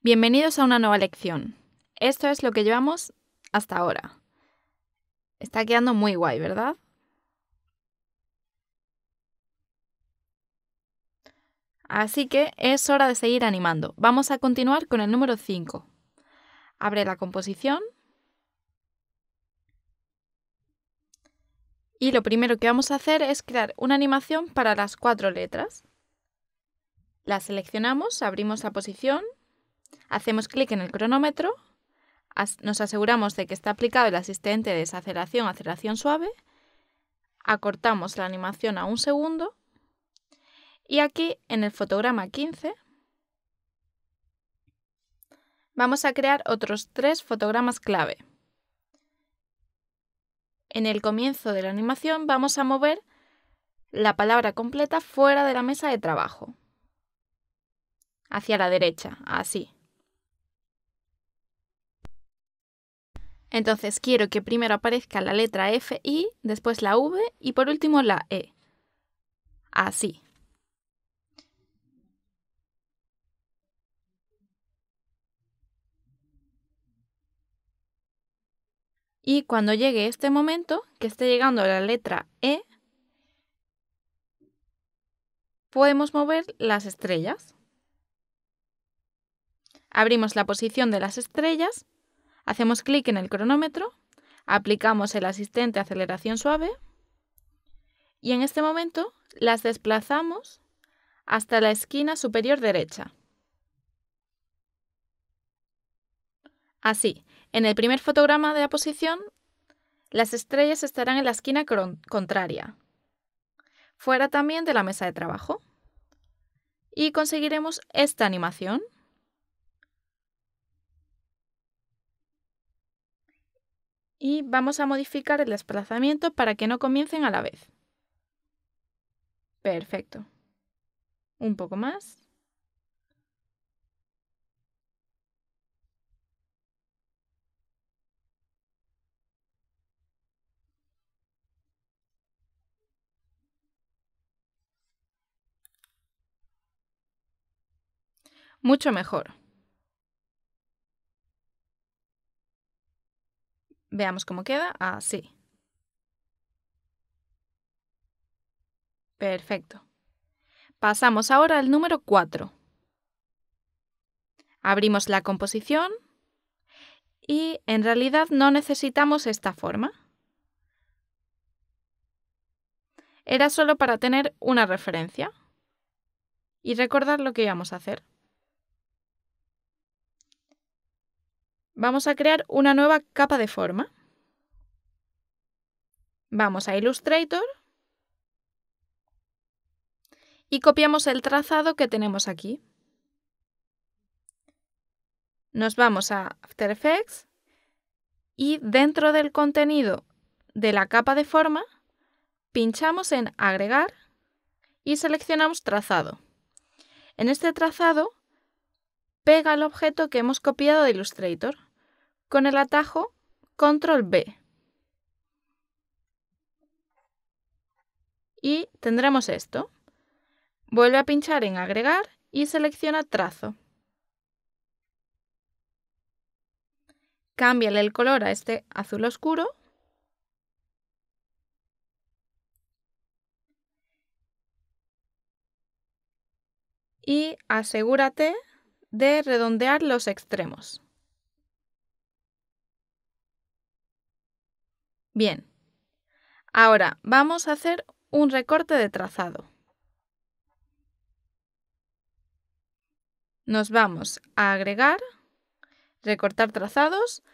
Bienvenidos a una nueva lección. Esto es lo que llevamos hasta ahora. Está quedando muy guay, ¿verdad? Así que es hora de seguir animando. Vamos a continuar con el número 5. Abre la composición. Y lo primero que vamos a hacer es crear una animación para las cuatro letras. La seleccionamos, abrimos la posición Hacemos clic en el cronómetro, nos aseguramos de que está aplicado el asistente de desaceleración, aceleración suave, acortamos la animación a un segundo y aquí en el fotograma 15 vamos a crear otros tres fotogramas clave. En el comienzo de la animación vamos a mover la palabra completa fuera de la mesa de trabajo, hacia la derecha, así. Entonces quiero que primero aparezca la letra F y después la V y por último la E. Así. Y cuando llegue este momento, que esté llegando la letra E, podemos mover las estrellas. Abrimos la posición de las estrellas Hacemos clic en el cronómetro, aplicamos el asistente aceleración suave y en este momento las desplazamos hasta la esquina superior derecha. Así, en el primer fotograma de la posición, las estrellas estarán en la esquina contraria, fuera también de la mesa de trabajo. Y conseguiremos esta animación. y vamos a modificar el desplazamiento para que no comiencen a la vez. Perfecto. Un poco más. Mucho mejor. Veamos cómo queda. Así. Perfecto. Pasamos ahora al número 4. Abrimos la composición y en realidad no necesitamos esta forma. Era solo para tener una referencia y recordar lo que íbamos a hacer. Vamos a crear una nueva capa de forma. Vamos a Illustrator y copiamos el trazado que tenemos aquí. Nos vamos a After Effects y dentro del contenido de la capa de forma pinchamos en Agregar y seleccionamos Trazado. En este trazado pega el objeto que hemos copiado de Illustrator con el atajo control B. Y tendremos esto. Vuelve a pinchar en agregar y selecciona trazo. Cámbiale el color a este azul oscuro. Y asegúrate de redondear los extremos. Bien. Ahora vamos a hacer un recorte de trazado. Nos vamos a agregar, recortar trazados,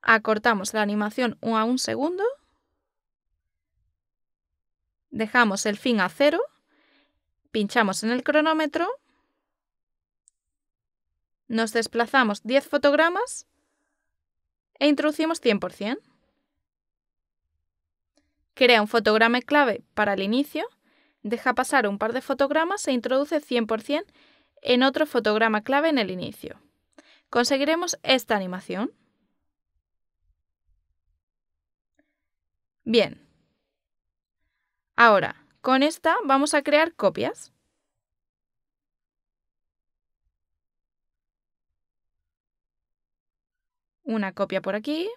acortamos la animación a un segundo, dejamos el fin a cero, pinchamos en el cronómetro, nos desplazamos 10 fotogramas e introducimos 100%. Crea un fotograma clave para el inicio, deja pasar un par de fotogramas e introduce 100% en otro fotograma clave en el inicio. Conseguiremos esta animación. Bien. Ahora, con esta vamos a crear copias. Una copia por aquí,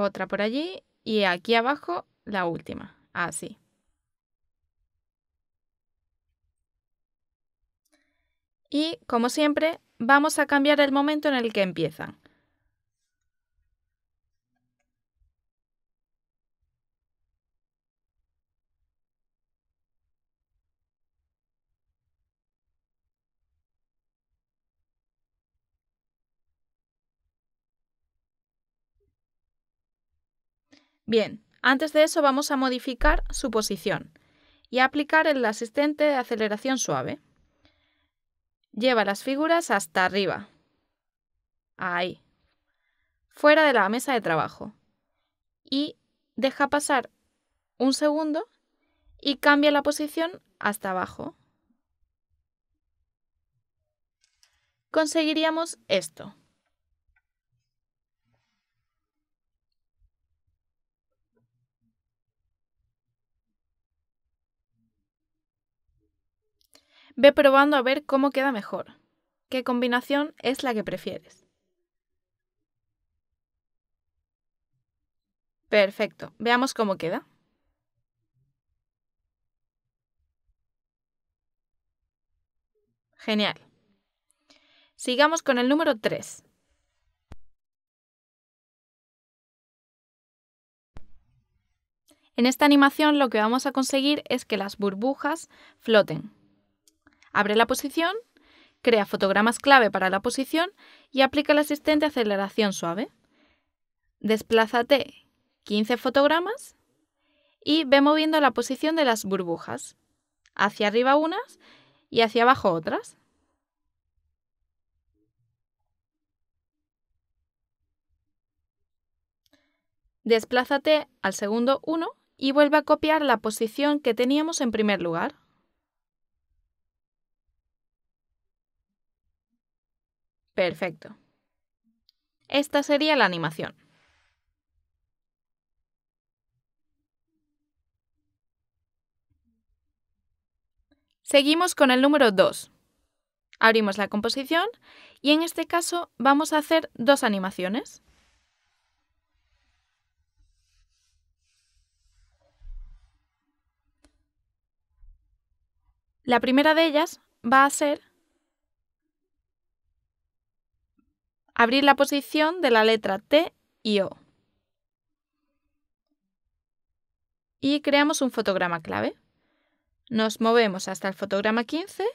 otra por allí y aquí abajo la última, así. Y como siempre, vamos a cambiar el momento en el que empiezan. Bien, antes de eso vamos a modificar su posición y a aplicar el asistente de aceleración suave. Lleva las figuras hasta arriba. Ahí. Fuera de la mesa de trabajo. Y deja pasar un segundo y cambia la posición hasta abajo. Conseguiríamos esto. Ve probando a ver cómo queda mejor. ¿Qué combinación es la que prefieres? Perfecto, veamos cómo queda. Genial. Sigamos con el número 3. En esta animación lo que vamos a conseguir es que las burbujas floten. Abre la posición, crea fotogramas clave para la posición y aplica el asistente aceleración suave. Desplázate 15 fotogramas y ve moviendo la posición de las burbujas. Hacia arriba unas y hacia abajo otras. Desplázate al segundo 1 y vuelve a copiar la posición que teníamos en primer lugar. Perfecto. Esta sería la animación. Seguimos con el número 2. Abrimos la composición y en este caso vamos a hacer dos animaciones. La primera de ellas va a ser Abrir la posición de la letra T y O. Y creamos un fotograma clave. Nos movemos hasta el fotograma 15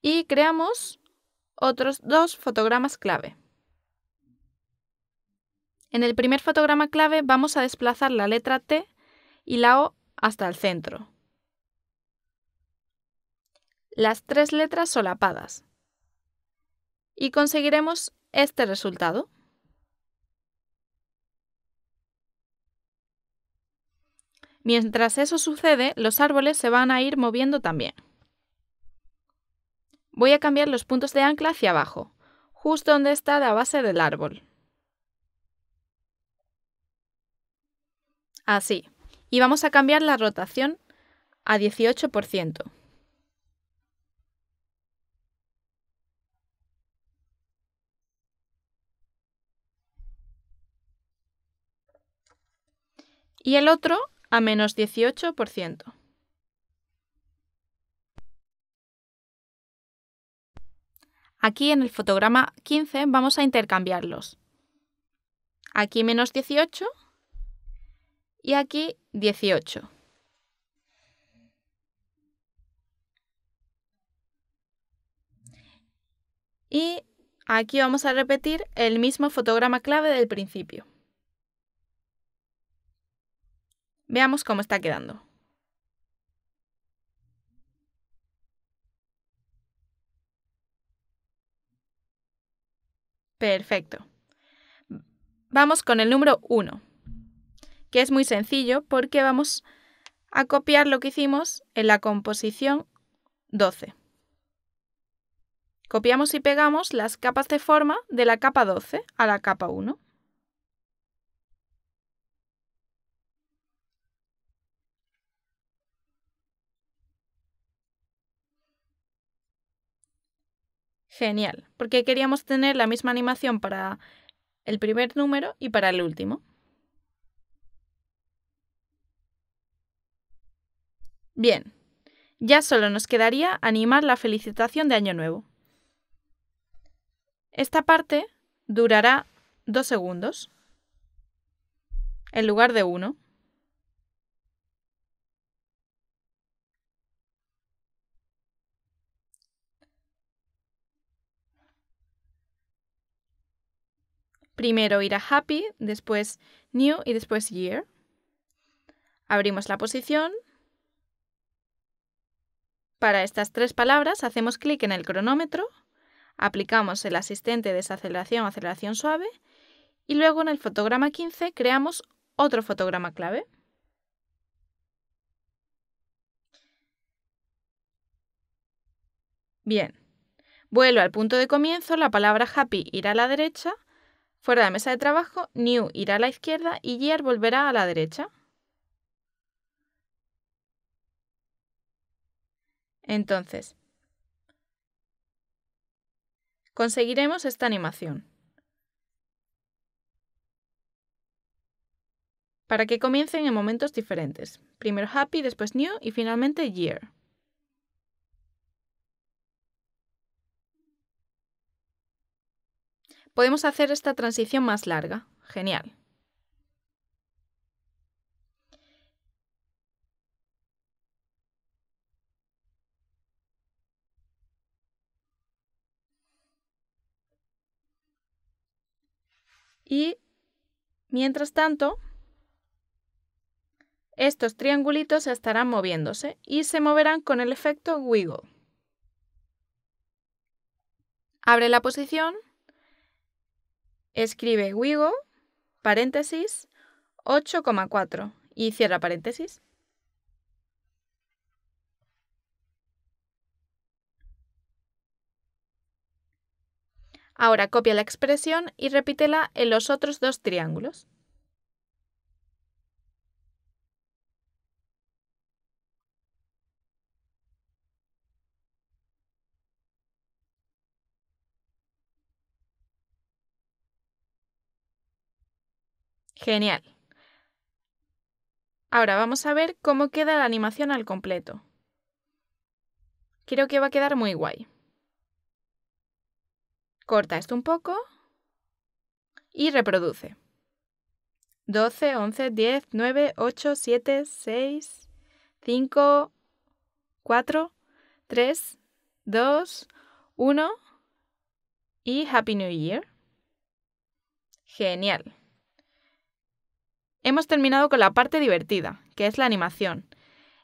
y creamos otros dos fotogramas clave. En el primer fotograma clave vamos a desplazar la letra T y la O hasta el centro. Las tres letras solapadas. Y conseguiremos este resultado? Mientras eso sucede, los árboles se van a ir moviendo también. Voy a cambiar los puntos de ancla hacia abajo, justo donde está la base del árbol. Así. Y vamos a cambiar la rotación a 18%. y el otro a menos 18%. Aquí en el fotograma 15 vamos a intercambiarlos. Aquí menos 18 y aquí 18. Y aquí vamos a repetir el mismo fotograma clave del principio. Veamos cómo está quedando. Perfecto. Vamos con el número 1, que es muy sencillo porque vamos a copiar lo que hicimos en la composición 12. Copiamos y pegamos las capas de forma de la capa 12 a la capa 1. Genial, porque queríamos tener la misma animación para el primer número y para el último. Bien, ya solo nos quedaría animar la felicitación de Año Nuevo. Esta parte durará dos segundos en lugar de uno. Primero a happy, después new y después year. Abrimos la posición. Para estas tres palabras hacemos clic en el cronómetro, aplicamos el asistente de desaceleración aceleración suave y luego en el fotograma 15 creamos otro fotograma clave. Bien. Vuelvo al punto de comienzo, la palabra happy irá a la derecha, Fuera de mesa de trabajo, New irá a la izquierda y Year volverá a la derecha. Entonces, conseguiremos esta animación. Para que comiencen en momentos diferentes. Primero Happy, después New y finalmente Year. podemos hacer esta transición más larga. Genial. Y mientras tanto, estos triangulitos estarán moviéndose y se moverán con el efecto wiggle. Abre la posición Escribe Wigo, paréntesis, 8,4 y cierra paréntesis. Ahora copia la expresión y repítela en los otros dos triángulos. Genial. Ahora vamos a ver cómo queda la animación al completo. Creo que va a quedar muy guay. Corta esto un poco y reproduce. 12, 11, 10, 9, 8, 7, 6, 5, 4, 3, 2, 1 y Happy New Year. Genial. Hemos terminado con la parte divertida, que es la animación.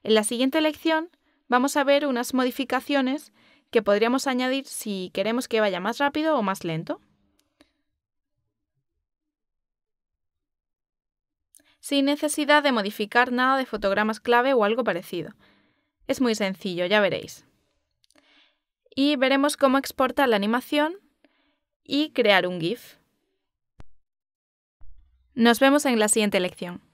En la siguiente lección vamos a ver unas modificaciones que podríamos añadir si queremos que vaya más rápido o más lento. Sin necesidad de modificar nada de fotogramas clave o algo parecido. Es muy sencillo, ya veréis. Y veremos cómo exportar la animación y crear un GIF. Nos vemos en la siguiente lección.